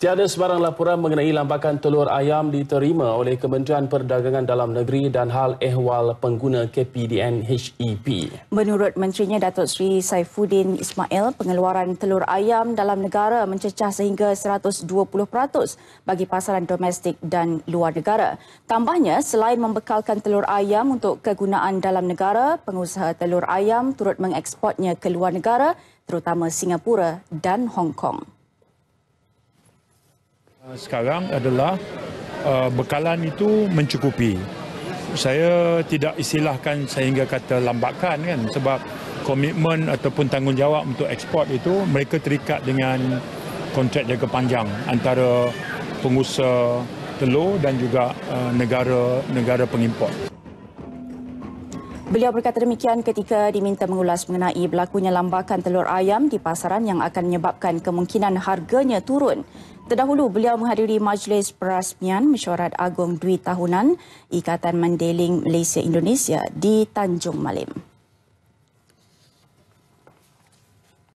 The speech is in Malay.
Tiada sebarang laporan mengenai lambakan telur ayam diterima oleh Kementerian Perdagangan Dalam Negeri dan hal ehwal pengguna KPDN HEP. Menurut Menterinya Datuk Sri Saifuddin Ismail, pengeluaran telur ayam dalam negara mencecah sehingga 120% bagi pasaran domestik dan luar negara. Tambahnya, selain membekalkan telur ayam untuk kegunaan dalam negara, pengusaha telur ayam turut mengeksportnya ke luar negara, terutama Singapura dan Hong Kong. Eh, sekarang adalah uh, bekalan itu mencukupi. Saya tidak istilahkan sehingga kata lambakan kan sebab komitmen ataupun tanggungjawab untuk ekspor itu mereka terikat dengan kontrak jangka panjang antara pengusaha telur dan juga negara-negara eh, uh, pengimport. Beliau berkata demikian ketika diminta mengulas mengenai berlakunya lambakan telur ayam di pasaran yang akan menyebabkan kemungkinan harganya turun. Terdahulu, beliau menghadiri Majlis Perasmian Mesyuarat Agong Dwi Tahunan Ikatan Mandeling Malaysia Indonesia di Tanjung Malim.